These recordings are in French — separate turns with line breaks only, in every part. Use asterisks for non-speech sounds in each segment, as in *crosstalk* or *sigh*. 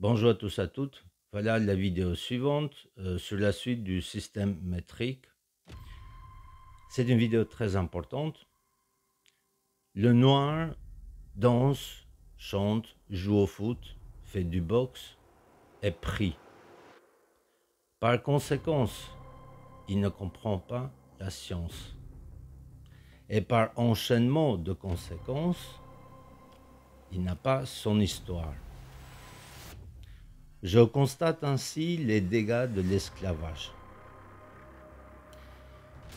Bonjour à tous et à toutes. Voilà la vidéo suivante euh, sur la suite du système métrique. C'est une vidéo très importante. Le noir danse, chante, joue au foot, fait du boxe, est pris. Par conséquence, il ne comprend pas la science. Et par enchaînement de conséquences, il n'a pas son histoire. Je constate ainsi les dégâts de l'esclavage.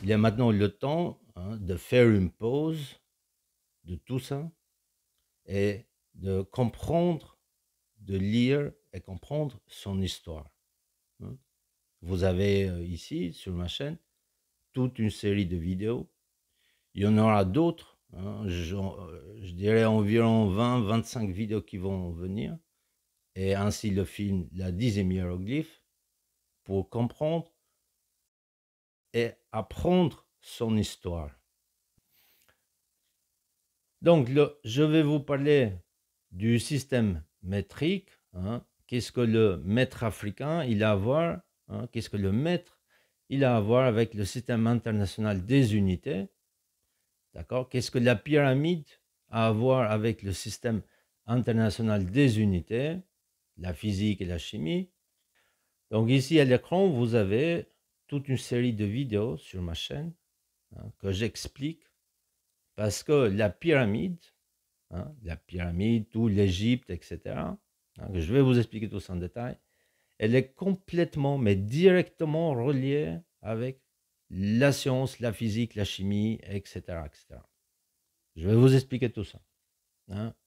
Il est maintenant le temps hein, de faire une pause de tout ça et de comprendre, de lire et comprendre son histoire. Hein. Vous avez euh, ici, sur ma chaîne, toute une série de vidéos. Il y en aura d'autres, hein. je, euh, je, dirais environ 20-25 vidéos qui vont venir et ainsi le film La dixième hiéroglyphe, pour comprendre et apprendre son histoire. Donc, je vais vous parler du système métrique. Hein. Qu'est-ce que le maître africain il a à voir hein. Qu'est-ce que le il a à avec le système international des unités D'accord Qu'est-ce que la pyramide a à voir avec le système international des unités la physique et la chimie. Donc ici à l'écran, vous avez toute une série de vidéos sur ma chaîne hein, que j'explique parce que la pyramide, hein, la pyramide, tout l'Égypte, etc., hein, que je vais vous expliquer tout en détail, elle est complètement, mais directement reliée avec la science, la physique, la chimie, etc. etc. Je vais vous expliquer tout ça.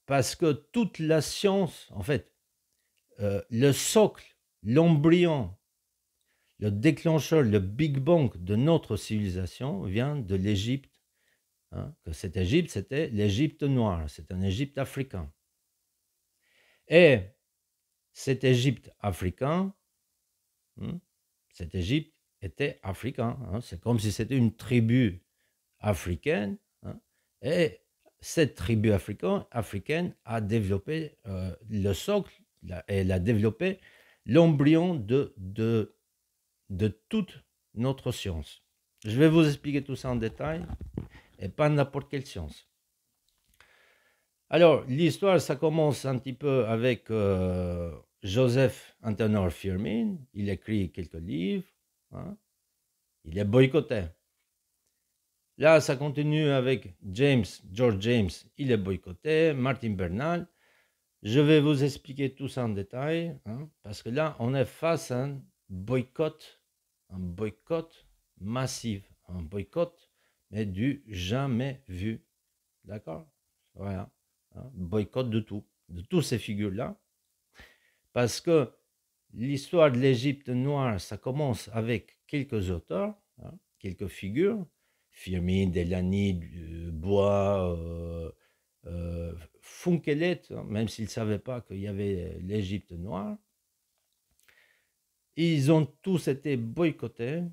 parce que toute la science, en fait, euh, le socle, l'embryon, le déclencheur, le Big Bang de notre civilisation vient de l'Égypte. Hein, que cette Égypte, c'était l'Égypte noire, c'est un Égypte africain. Et cet Égypte africain, hein, cet Égypte était africain. Hein, c'est comme si c'était une tribu africaine. et cette tribu africaine, a développé euh, le socle, elle a développé l'embryon de, de, de toute notre science. Je vais vous expliquer tout ça en détail, et pas n'importe quelle science. Alors, l'histoire, ça commence un petit peu avec euh, Joseph Antonor Firmin. Il écrit quelques livres. Hein. Il est boycotté. Là, ça continue avec James, George James, il est boycotté. Martin Bernal, je vais vous expliquer tout ça en détail, hein, parce que là, on est face à un boycott, un boycott massif, un boycott, mais du jamais vu. D'accord Voilà. Hein, boycott de tout, de toutes ces figures-là. Parce que l'histoire de l'Égypte noire, ça commence avec quelques auteurs, hein, quelques figures, Firmin, Delany, Bois, euh, euh, Funkelet, hein, même s'ils ne savaient pas qu'il y avait euh, l'Égypte noire, ils ont tous été boycottés.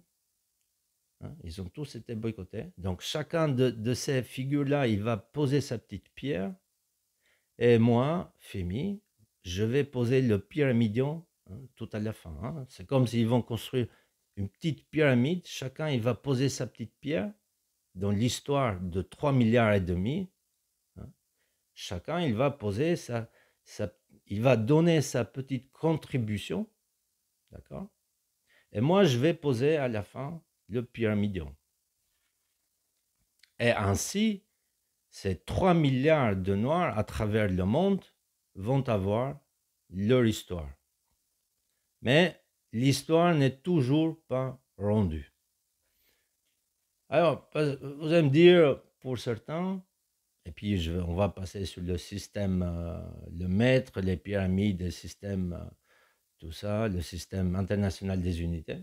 Hein, ils ont tous été boycottés. Donc chacun de, ces figures-là, il va poser sa petite pierre. Et moi, Femi, je vais poser le pyramidion hein, tout à la fin. C'est comme s'ils vont construire une petite pyramide. Chacun, il va poser sa petite pierre dans l'histoire de 3 milliards et demi chacun, il va poser sa, il va donner sa petite contribution, d'accord Et moi, je vais poser à la fin le pyramidion. Et ainsi, ces 3 milliards de Noirs à travers le monde vont avoir leur histoire. Mais l'histoire n'est toujours pas rendue. Alors, vous allez me dire, pour certains, et puis, on va passer sur le système, euh, le maître, les pyramides, le système, euh, tout ça, le système international des unités.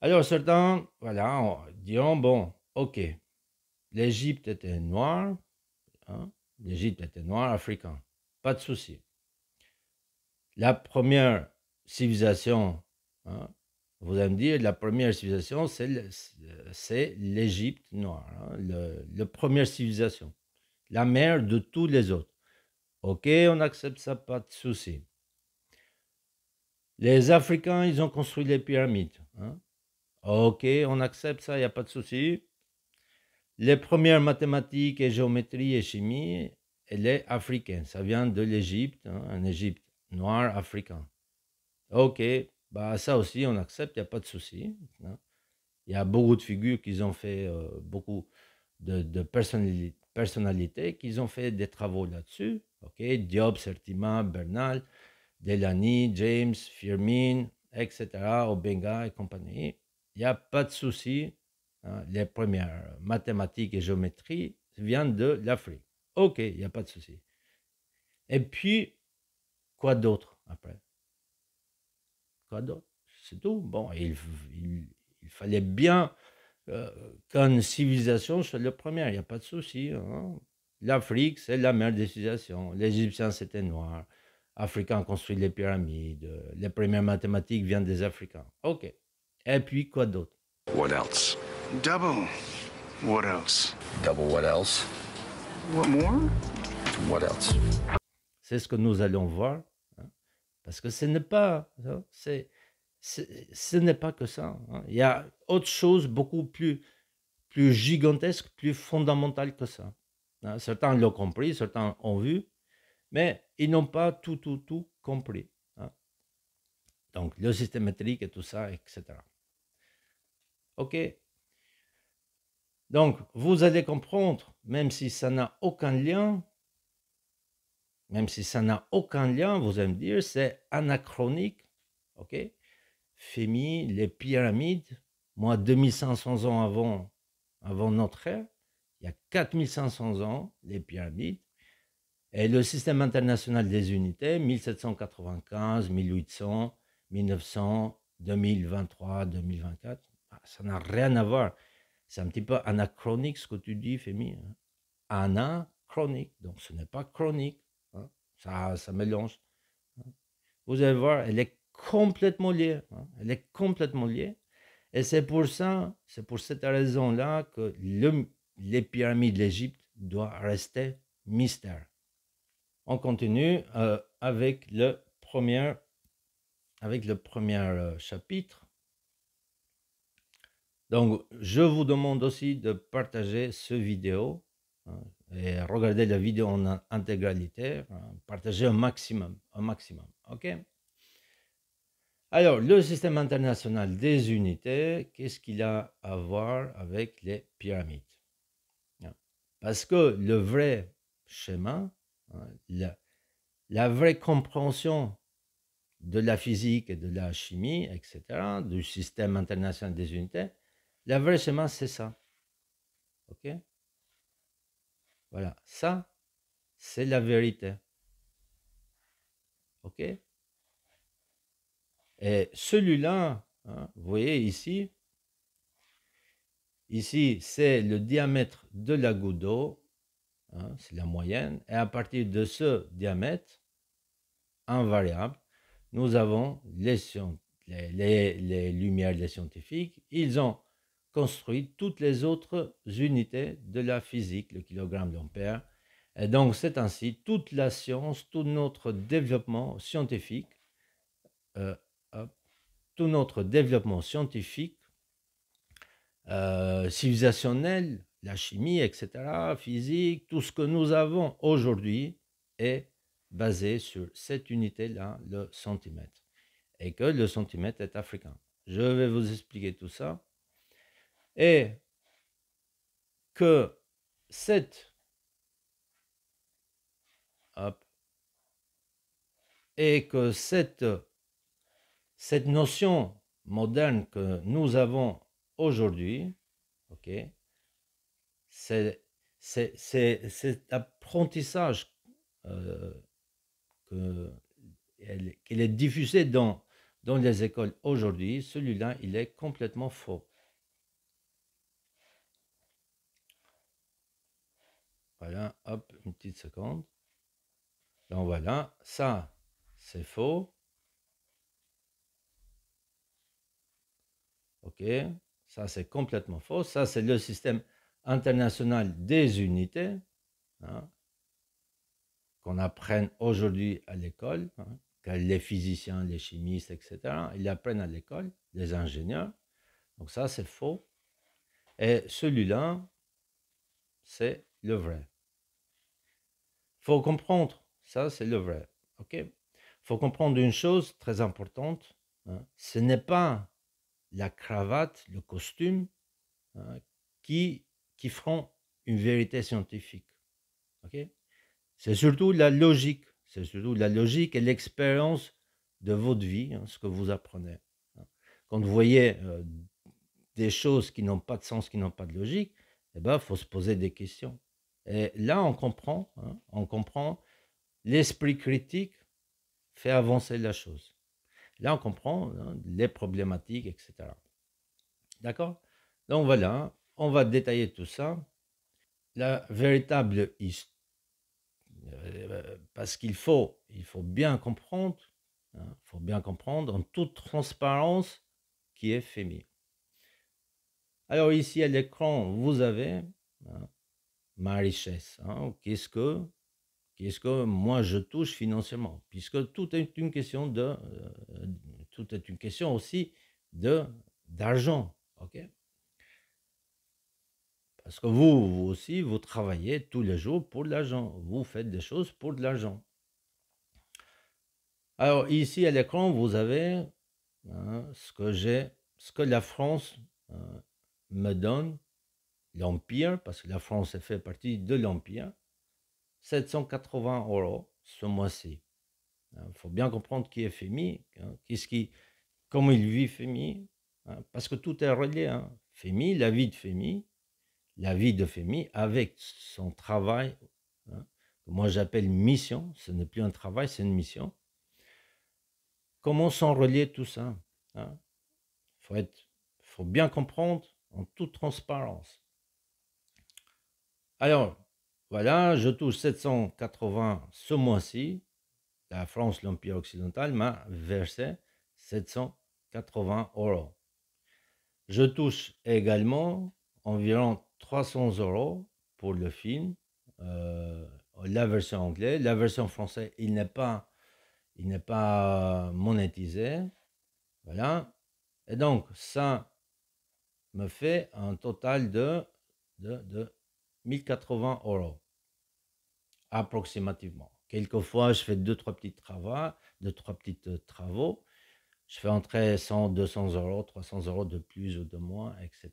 Alors, certains, voilà, diront, bon, ok, l'Égypte était noire, hein, l'Égypte était noire, africain, pas de souci. La première civilisation, hein, vous allez me dire, la première civilisation, c'est l'Égypte noire, hein, la première civilisation la mère de tous les autres. Ok, on accepte ça, pas de souci. Les Africains, ils ont construit les pyramides. Hein. Ok, on accepte ça, il n'y a pas de souci. Les premières mathématiques et géométrie et chimie, elle est africaine. Ça vient de l'Égypte, hein, un en Égypte noir africain. Ok, bah ça aussi on accepte, il n'y a pas de souci. Il hein. y a beaucoup de figures qu'ils ont fait, euh, beaucoup de, de personnalités personnalités qui ont fait des travaux là-dessus. ok Diop, Sertima, Bernal, Delany, James, Firmin, etc., Obenga et compagnie. Il n'y a pas de souci. Hein, les premières mathématiques et géométrie viennent de l'Afrique. OK, il n'y a pas de souci. Et puis, quoi d'autre après Quoi d'autre C'est tout. Bon, il, il fallait bien euh, qu'une civilisation c'est la première, il n'y a pas de souci. Hein. L'Afrique, c'est la mère des civilisations. Les Égyptiens, c'était noirs. Africains construit les pyramides. Les premières mathématiques viennent des Africains. OK. Et puis, quoi d'autre What else Double. What else Double what else What more What else C'est ce que nous allons voir. Hein. parce que ce n'est pas... Hein, c'est ce n'est pas que ça. Hein. Il y a autre chose beaucoup plus, plus gigantesque, plus fondamentale que ça. Hein. Certains l'ont compris, certains ont vu, mais ils n'ont pas tout, tout, tout compris. Hein. Donc, le système métrique et tout ça, etc. OK Donc, vous allez comprendre, même si ça n'a aucun lien, même si ça n'a aucun lien, vous allez me dire, c'est anachronique, ok Fémi, les pyramides. Moi, 2500 ans avant, avant notre ère, il y a 4500 ans, les pyramides. Et le système international des unités, 1795, 1800, 1900, 2023, 2024, ça n'a rien à voir. C'est un petit peu anachronique ce que tu dis, Fémi. Hein. Anachronique, donc ce n'est pas chronique. Hein. Ça, ça mélange. Hein. Vous allez voir, complètement lié, hein. Elle est complètement liée. Et c'est pour ça, c'est pour cette raison-là que les pyramides d'Égypte doivent rester mystère. On continue euh, avec le premier, avec le premier euh, chapitre. Donc, je vous demande aussi de partager ce vidéo hein, et regarder la vidéo en intégralité. partager hein. partagez un maximum, un maximum, ok alors, le système international des unités, qu'est-ce qu'il a à voir avec les pyramides ah, Parce que le vrai schéma, hein, la, vraie compréhension de la physique et de la chimie, etc., du système international des unités, la vraie schéma, c'est ça. OK Voilà, ça, c'est la vérité. OK et celui-là, hein, vous voyez ici, ici c'est le diamètre de la goutte d'eau, hein, c'est la moyenne, et à partir de ce diamètre invariable, nous avons les, les, lumières des scientifiques, ils ont construit toutes les autres unités de la physique, le kilogramme d'ampère, et donc c'est ainsi toute la science, tout notre développement scientifique euh, tout notre développement scientifique, euh, civilisationnel, la chimie, etc., physique, tout ce que nous avons aujourd'hui est basé sur cette unité-là, le centimètre, et que le centimètre est africain. Je vais vous expliquer tout ça. Et que cette... et que cette cette notion moderne que nous avons aujourd'hui, ok, c'est cet apprentissage euh, qu'il est diffusé dans, dans les écoles aujourd'hui, celui-là, il est complètement faux. Voilà, hop, une petite seconde. Donc voilà, ça, c'est faux. OK, ça c'est complètement faux. Ça c'est le système international des unités hein, qu'on apprenne aujourd'hui à l'école, hein, les physiciens, les chimistes, etc. Ils apprennent à l'école, les ingénieurs. Donc ça c'est faux. Et celui-là, c'est le vrai. Faut comprendre, ça c'est le vrai. OK faut comprendre une chose très importante, hein, ce n'est pas la cravate, le costume, euh, qui, qui feront une vérité scientifique. C'est surtout la logique, c'est surtout la logique et l'expérience de votre vie, hein, ce que vous apprenez. Hein. Quand vous voyez euh, des choses qui n'ont pas de sens, qui n'ont pas de logique, eh ben, faut se poser des questions. Et là, on comprend, hein, on comprend l'esprit critique fait avancer la chose. Là, on comprend hein, les problématiques, etc. D'accord Donc voilà, on va détailler tout ça. La véritable histoire, euh, parce qu'il faut, il faut bien comprendre, il hein, faut bien comprendre en toute transparence qui est féminin. Alors ici à l'écran, vous avez hein, ma richesse. Qu'est-ce que qu'est-ce que moi je touche financièrement, puisque tout est une question de, euh, tout est une question aussi de d'argent, ok Parce que vous, aussi, vous travaillez tous les jours pour de l'argent, vous faites des choses pour de l'argent. Alors ici à l'écran, vous avez hein, ce que j'ai, ce que la France euh, me donne, l'empire, parce que la France fait partie de l'empire. 780 euros ce mois-ci. Il hein, faut bien comprendre qui est Fémi. Hein, qui, comment il vit Fémi. Hein, parce que tout est relié. Hein. la vie de Fémi la vie de fémi avec son travail, que moi j'appelle mission, ce n'est plus un travail, c'est une mission. Comment s'en relier tout ça Il faut, faut bien comprendre en toute transparence. Alors, voilà, je touche 780 ce mois-ci. La France, l'Empire occidental, m'a versé 780 euros. Je touche également environ 300 euros pour le film, euh, la version anglaise. La version française, il n'est pas, pas monétisé. Voilà. Et donc, ça me fait un total de, de 1080 euros, approximativement. Quelquefois, je fais deux, trois petits travaux, deux, trois petits euh, travaux. Je fais entrer 100, 200 euros, 300 euros de plus ou de moins, etc.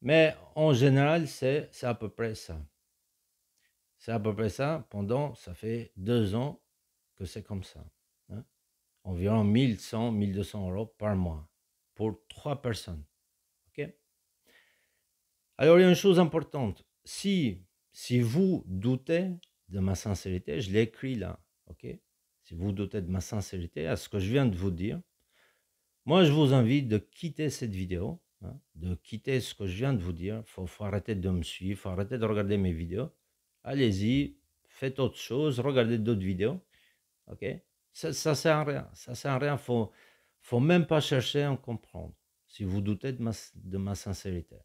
Mais en général, c'est à peu près ça. C'est à peu près ça pendant, ça fait deux ans que c'est comme ça. Hein? Environ 1100, 1200 euros par mois pour trois personnes. Alors, il y a une chose importante. Si, si vous doutez de ma sincérité, je l'ai écrit là, ok Si vous doutez de ma sincérité, à ce que je viens de vous dire, moi, je vous invite de quitter cette vidéo, hein, de quitter ce que je viens de vous dire. Il faut, arrêter de me suivre, faut arrêter de regarder mes vidéos. Allez-y, faites autre chose, regardez d'autres vidéos, ok ça, ne sert à rien, ça sert à rien, faut, faut même pas chercher à en comprendre, si vous doutez de ma, de ma sincérité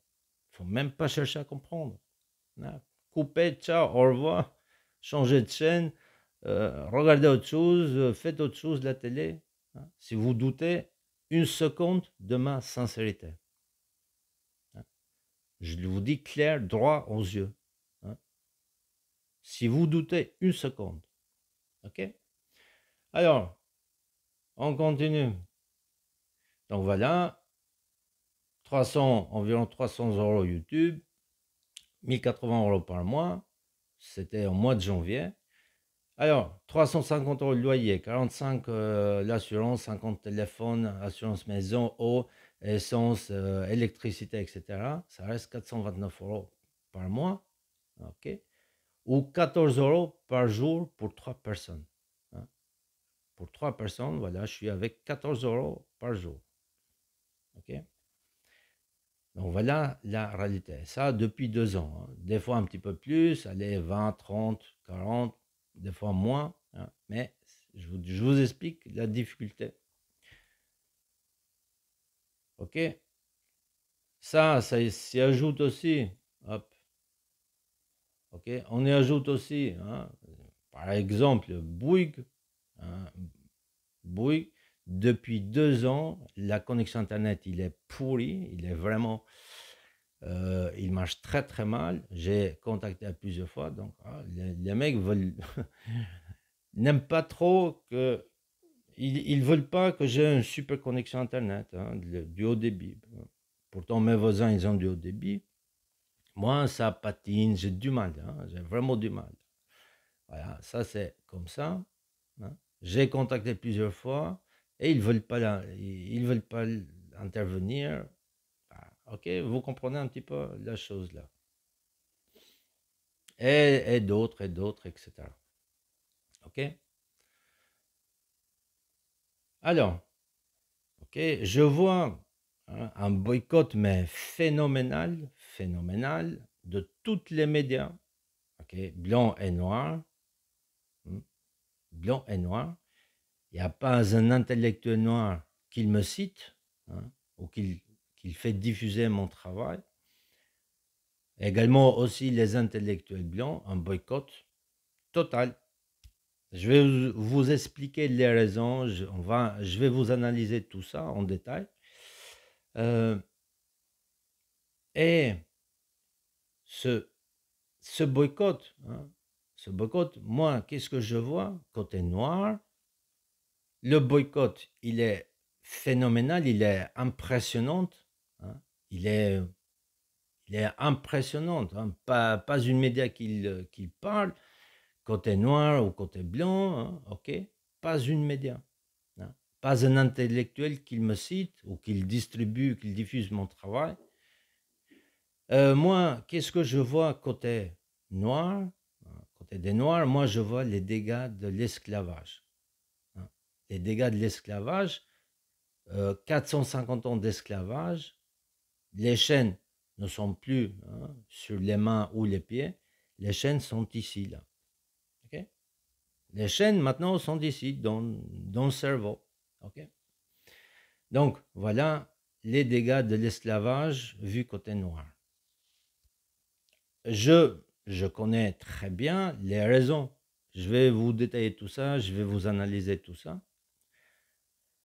même pas chercher à comprendre. Hein? couper, ciao, au revoir, changer de chaîne, regarder euh, regardez autre chose, euh, faites autre chose la télé. Hein? Si vous doutez une seconde de ma sincérité. Hein? Je vous dis clair, droit aux yeux. Si vous doutez une seconde. OK Alors, on continue. Donc voilà, 300, environ 300 euros YouTube, 1080 euros par mois, c'était au mois de janvier. Alors, 350 euros de loyer, 45 euh, l'assurance, 50 téléphone assurance maison, eau, essence, euh, électricité, etc. Ça reste 429 euros par mois, ok Ou 14 euros par jour pour trois personnes. Hein. Pour trois personnes, voilà, je suis avec 14 euros par jour, ok voilà la réalité. Ça, depuis deux ans. Hein. Des fois un petit peu plus, allez, 20, 30, 40, des fois moins. Hein. Mais je vous, explique la difficulté. OK Ça, ça s'y ajoute aussi. Hop. OK On y ajoute aussi, hein, par exemple, Bouygues. Bouygues, depuis deux ans, la connexion Internet, il est pourri, il est vraiment... Euh, il marche très très mal. J'ai contacté plusieurs fois. Donc, ah, les, mecs veulent *laughs* n'aiment pas trop que ils, ne veulent pas que j'ai une super connexion internet hein, du haut débit. Pourtant mes voisins ils ont du haut débit. Moi ça patine, j'ai du mal, hein, j'ai vraiment du mal. Voilà, ça c'est comme ça. Hein. J'ai contacté plusieurs fois et ils ne veulent pas, ils veulent pas intervenir. Ah, ok, vous comprenez un petit peu la chose là. Et d'autres, et d'autres, etc. Ok Alors, ok, je vois hein, un boycott, mais phénoménal, phénoménal, de toutes les médias, ok, blanc et noir, hmm, blanc et noir, il n'y a pas un intellectuel noir qu'il me cite hein, ou qu'il fait diffuser mon travail. Également aussi les intellectuels blancs, un boycott total. Je vais vous expliquer les raisons, je, on va, je vais vous analyser tout ça en détail. Euh, et ce, boycott, hein, ce boycott, moi, qu'est-ce que je vois côté noir le boycott, il est phénoménal, il est impressionnant. Hein. il, est, impressionnant. Hein. pas, une média qui parle, côté noir ou côté blanc, hein, ok Pas une média. Pas un intellectuel qui me cite ou qu'il distribue, qu'il diffuse mon travail. Euh, moi, qu'est-ce que je vois côté noir, côté des noirs Moi, je vois les dégâts de l'esclavage les dégâts de l'esclavage, 450 euh, ans d'esclavage, les chaînes ne sont plus hein, sur les mains ou les pieds, les chaînes sont ici, là. Les chaînes maintenant sont ici, dans, dans le cerveau. Donc voilà les dégâts de l'esclavage vu côté noir. je connais très bien les raisons. Je vais vous détailler tout ça, je vais vous analyser tout ça.